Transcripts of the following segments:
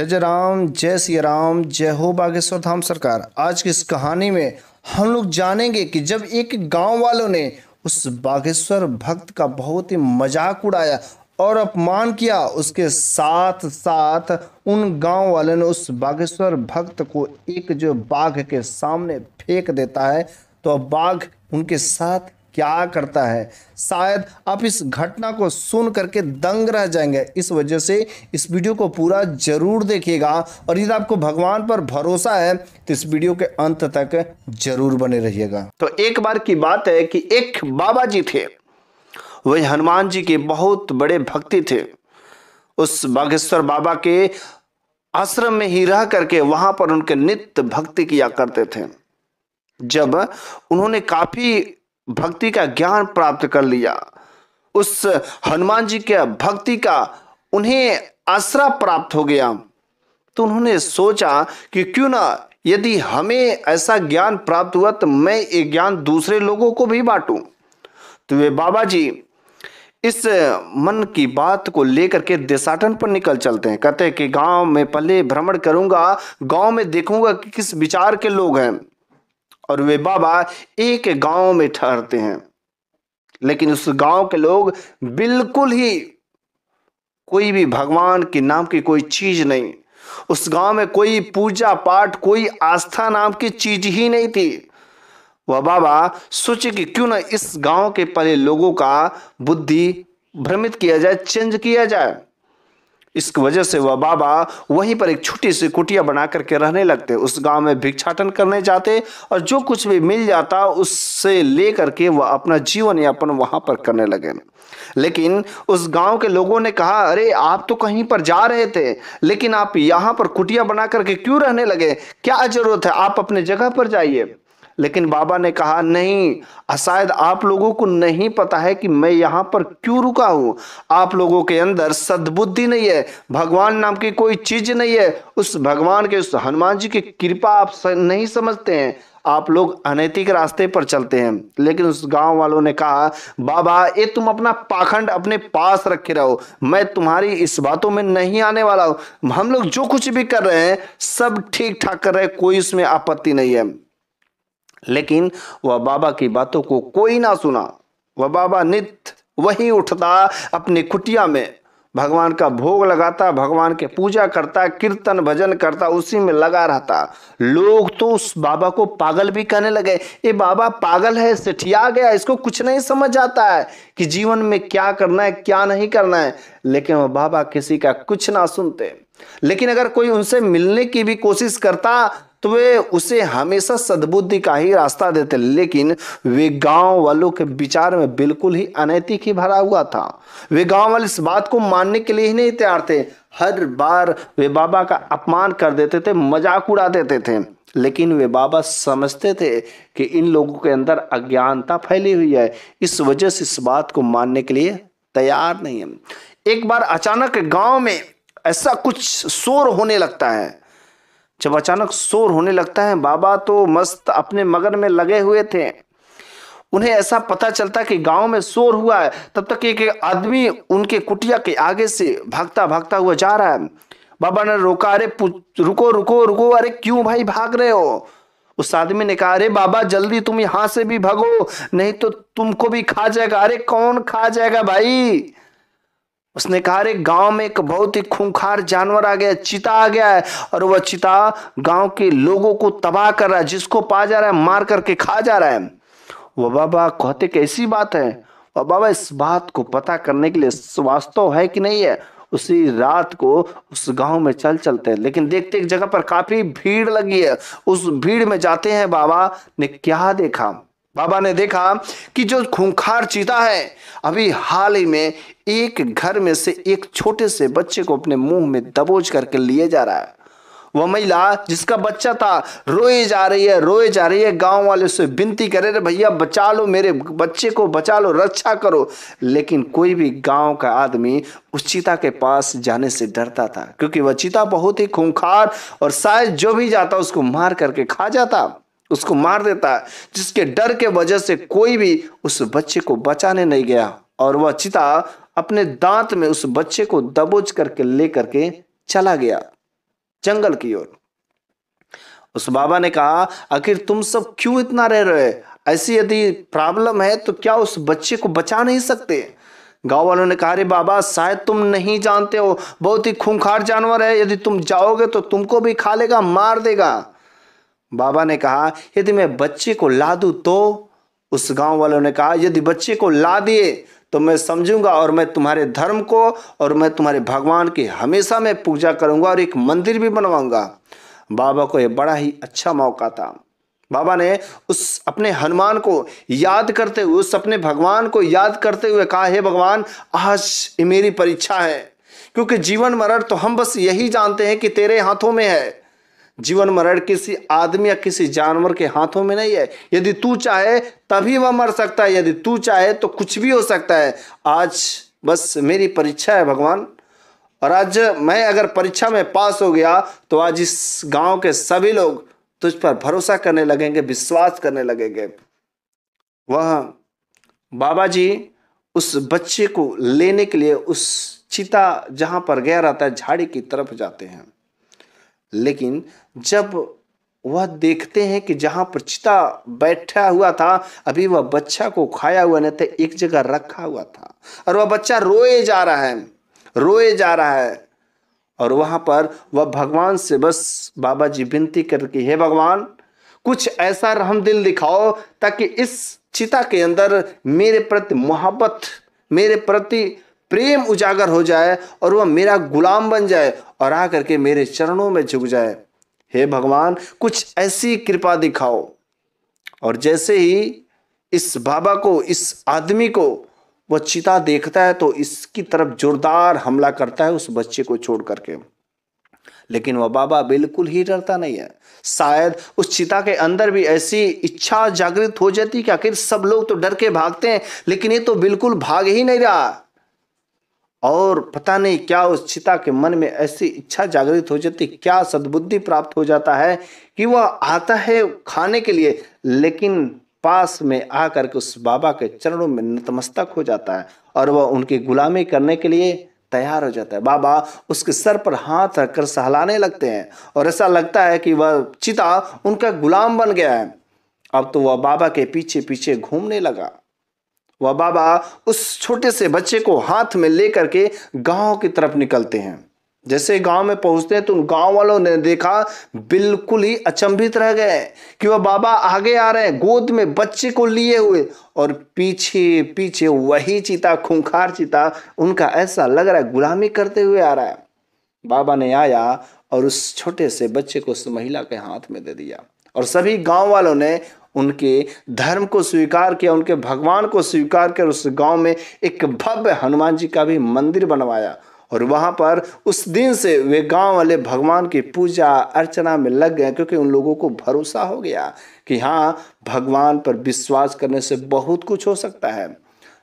जय जय राम जय श्री राम जय हो बागेश्वर धाम सरकार आज की इस कहानी में हम लोग जानेंगे कि जब एक गांव वालों ने उस बागेश्वर भक्त का बहुत ही मजाक उड़ाया और अपमान किया उसके साथ साथ उन गांव वालों ने उस बागेश्वर भक्त को एक जो बाघ के सामने फेंक देता है तो अब बाघ उनके साथ क्या करता है शायद आप इस घटना को सुन करके दंग रह जाएंगे इस वजह से इस वीडियो को पूरा ज़रूर देखिएगा और यदि आपको भगवान पर भरोसा है तो इस वीडियो के अंत तक जरूर बने रहिएगा तो एक बार की बात है कि एक बाबा जी थे वही हनुमान जी के बहुत बड़े भक्ति थे उस बागेश्वर बाबा के आश्रम में ही रह करके वहां पर उनके नित्य भक्ति किया करते थे जब उन्होंने काफी भक्ति का ज्ञान प्राप्त कर लिया उस हनुमान जी के भक्ति का उन्हें आसरा प्राप्त हो गया तो उन्होंने सोचा कि क्यों ना यदि हमें ऐसा ज्ञान प्राप्त हुआ तो मैं ये ज्ञान दूसरे लोगों को भी बांटूं तो वे बाबा जी इस मन की बात को लेकर के देशाटन पर निकल चलते हैं कहते हैं कि गांव में पहले भ्रमण करूंगा गांव में देखूंगा कि किस विचार के लोग हैं और वे बाबा एक गांव में ठहरते हैं लेकिन उस गांव के लोग बिल्कुल ही कोई भी भगवान के नाम की कोई चीज नहीं उस गांव में कोई पूजा पाठ कोई आस्था नाम की चीज ही नहीं थी वह बाबा सोचे कि क्यों ना इस गांव के पहले लोगों का बुद्धि भ्रमित किया जाए चेंज किया जाए इस वजह से वह बाबा वहीं पर एक छोटी सी कुटिया बना करके रहने लगते उस गांव में भिक्षाटन करने जाते और जो कुछ भी मिल जाता उससे ले करके वह अपना जीवन यापन वहां पर करने लगे लेकिन उस गांव के लोगों ने कहा अरे आप तो कहीं पर जा रहे थे लेकिन आप यहाँ पर कुटिया बना करके क्यों रहने लगे क्या जरूरत है आप अपने जगह पर जाइए लेकिन बाबा ने कहा नहीं शायद आप लोगों को नहीं पता है कि मैं यहां पर क्यों रुका हूं आप लोगों के अंदर सद्बुद्धि नहीं है भगवान नाम की कोई चीज नहीं है उस भगवान के उस हनुमान जी की कृपा आप नहीं समझते हैं आप लोग अनैतिक रास्ते पर चलते हैं लेकिन उस गांव वालों ने कहा बाबा ये तुम अपना पाखंड अपने पास रखे रहो मैं तुम्हारी इस बातों में नहीं आने वाला हूं हम लोग जो कुछ भी कर रहे हैं सब ठीक ठाक कर रहे हैं कोई उसमें आपत्ति नहीं है लेकिन वह बाबा की बातों को कोई ना सुना वह बाबा नित वही उठता अपनी कुटिया में भगवान का भोग लगाता भगवान के पूजा करता कीर्तन भजन करता उसी में लगा रहता लोग तो उस बाबा को पागल भी कहने लगे ये बाबा पागल है सेठिया गया इसको कुछ नहीं समझ आता है कि जीवन में क्या करना है क्या नहीं करना है लेकिन वह बाबा किसी का कुछ ना सुनते लेकिन अगर कोई उनसे मिलने की भी कोशिश करता तो वे उसे हमेशा सद्बुद्धि का ही रास्ता देते लेकिन वे गांव वालों के विचार में बिल्कुल ही अनैतिक ही भरा हुआ था वे गांव वाले इस बात को मानने के लिए ही नहीं तैयार थे हर बार वे बाबा का अपमान कर देते थे मजाक उड़ा देते थे लेकिन वे बाबा समझते थे कि इन लोगों के अंदर अज्ञानता फैली हुई है इस वजह से इस बात को मानने के लिए तैयार नहीं है एक बार अचानक गांव में ऐसा कुछ शोर होने लगता है जब अचानक शोर होने लगता है बाबा तो मस्त अपने मगन में लगे हुए थे उन्हें ऐसा पता चलता कि गांव में शोर हुआ है तब तक एक आदमी उनके कुटिया के आगे से भागता भागता हुआ जा रहा है बाबा ने रोका अरे रुको रुको रुको अरे क्यों भाई भाग रहे हो उस आदमी ने कहा अरे बाबा जल्दी तुम यहां से भी भागो नहीं तो तुमको भी खा जाएगा अरे कौन खा जाएगा भाई उसने कहा अरे गांव में एक बहुत ही खूंखार जानवर आ गया चिता आ गया है और वह चिता गांव के लोगों को तबाह कर रहा है जिसको पा जा रहा है मार करके खा जा रहा है वह बाबा कहते कैसी बात है और बाबा इस बात को पता करने के लिए वास्तव है कि नहीं है उसी रात को उस गांव में चल चलते हैं लेकिन देखते एक जगह पर काफी भीड़ लगी है उस भीड़ में जाते हैं बाबा ने क्या देखा बाबा ने देखा कि जो खूंखार चीता है अभी हाल ही में एक घर में से एक छोटे से बच्चे को अपने मुंह में दबोच करके लिए जा रहा है वह महिला जिसका बच्चा था रोए जा रही है रोए जा रही है गांव वाले से विनती करे रहे भैया बचा लो मेरे बच्चे को बचा लो रक्षा करो लेकिन कोई भी गांव का आदमी उस चीता के पास जाने से डरता था क्योंकि वह चीता बहुत ही खूंखार और शायद जो भी जाता उसको मार करके खा जाता उसको मार देता है जिसके डर के वजह से कोई भी उस बच्चे को बचाने नहीं गया और वह चिता अपने दांत में उस बच्चे को दबोच करके लेकर के चला गया जंगल की ओर उस बाबा ने कहा आखिर तुम सब क्यों इतना रह रहे ऐसी यदि प्रॉब्लम है तो क्या उस बच्चे को बचा नहीं सकते गांव वालों ने कहा रे बाबा शायद तुम नहीं जानते हो बहुत ही खूंखार जानवर है यदि तुम जाओगे तो तुमको भी खा लेगा मार देगा बाबा ने कहा यदि मैं बच्चे को ला दू तो उस गांव वालों ने कहा यदि बच्चे को ला दिए तो मैं समझूंगा और मैं तुम्हारे धर्म को और मैं तुम्हारे भगवान की हमेशा मैं पूजा करूंगा और एक मंदिर भी बनवाऊंगा बाबा को यह बड़ा ही अच्छा मौका था बाबा ने उस अपने हनुमान को याद करते हुए उस अपने भगवान को याद करते हुए कहा हे भगवान आज मेरी परीक्षा है क्योंकि जीवन मरण तो हम बस यही जानते हैं कि तेरे हाथों में है जीवन मरण किसी आदमी या किसी जानवर के हाथों में नहीं है यदि तू चाहे तभी वह मर सकता है यदि तू चाहे तो कुछ भी हो सकता है आज बस मेरी परीक्षा है भगवान और आज मैं अगर परीक्षा में पास हो गया तो आज इस गांव के सभी लोग तुझ पर भरोसा करने लगेंगे विश्वास करने लगेंगे वह बाबा जी उस बच्चे को लेने के लिए उस चिता जहाँ पर गया रहता है झाड़ी की तरफ जाते हैं लेकिन जब वह देखते हैं कि जहाँ पर चिता बैठा हुआ था अभी वह बच्चा को खाया हुआ नहीं था एक जगह रखा हुआ था और वह बच्चा रोए जा रहा है रोए जा रहा है और वहाँ पर वह भगवान से बस बाबा जी विनती करके हे भगवान कुछ ऐसा रहम दिल दिखाओ ताकि इस चिता के अंदर मेरे प्रति मोहब्बत मेरे प्रति प्रेम उजागर हो जाए और वह मेरा गुलाम बन जाए और आ करके मेरे चरणों में झुक जाए हे भगवान कुछ ऐसी कृपा दिखाओ और जैसे ही इस बाबा को इस आदमी को वह चिता देखता है तो इसकी तरफ जोरदार हमला करता है उस बच्चे को छोड़ करके लेकिन वह बाबा बिल्कुल ही डरता नहीं है शायद उस चिता के अंदर भी ऐसी इच्छा जागृत हो जाती कि आखिर सब लोग तो डर के भागते हैं लेकिन ये तो बिल्कुल भाग ही नहीं रहा और पता नहीं क्या उस चिता के मन में ऐसी इच्छा जागृत हो जाती क्या सद्बुद्धि प्राप्त हो जाता है कि वह आता है खाने के लिए लेकिन पास में आकर के उस बाबा के चरणों में नतमस्तक हो जाता है और वह उनकी गुलामी करने के लिए तैयार हो जाता है बाबा उसके सर पर हाथ रखकर सहलाने लगते हैं और ऐसा लगता है कि वह चिता उनका गुलाम बन गया है अब तो वह बाबा के पीछे पीछे घूमने लगा वह बाबा उस छोटे से बच्चे को हाथ में लेकर के गांव की तरफ निकलते हैं जैसे गांव में पहुंचते हैं तो गांव वालों ने देखा बिल्कुल ही अचंभित रह गए कि वह बाबा आगे आ रहे हैं गोद में बच्चे को लिए हुए और पीछे पीछे वही चीता खूंखार चीता उनका ऐसा लग रहा है गुलामी करते हुए आ रहा है बाबा ने आया और उस छोटे से बच्चे को उस महिला के हाथ में दे दिया और सभी गांव वालों ने उनके धर्म को स्वीकार किया उनके भगवान को स्वीकार कर उस गांव में एक भव्य हनुमान जी का भी मंदिर बनवाया और वहाँ पर उस दिन से वे गांव वाले भगवान की पूजा अर्चना में लग गए क्योंकि उन लोगों को भरोसा हो गया कि हाँ भगवान पर विश्वास करने से बहुत कुछ हो सकता है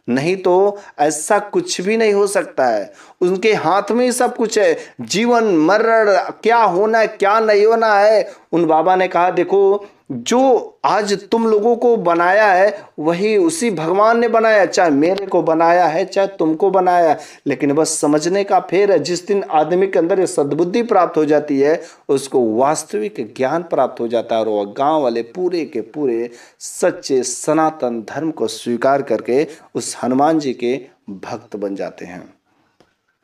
नहीं तो ऐसा कुछ भी नहीं हो सकता है उनके हाथ में ही सब कुछ है जीवन मरण क्या होना है क्या नहीं होना है उन बाबा ने कहा देखो जो आज तुम लोगों को बनाया है वही उसी भगवान ने बनाया चाहे मेरे को बनाया है चाहे तुमको बनाया लेकिन बस समझने का फेर है जिस दिन आदमी के अंदर ये सद्बुद्धि प्राप्त हो जाती है उसको वास्तविक ज्ञान प्राप्त हो जाता है और वह गाँव वाले पूरे के पूरे सच्चे सनातन धर्म को स्वीकार करके उस हनुमान जी के भक्त बन जाते हैं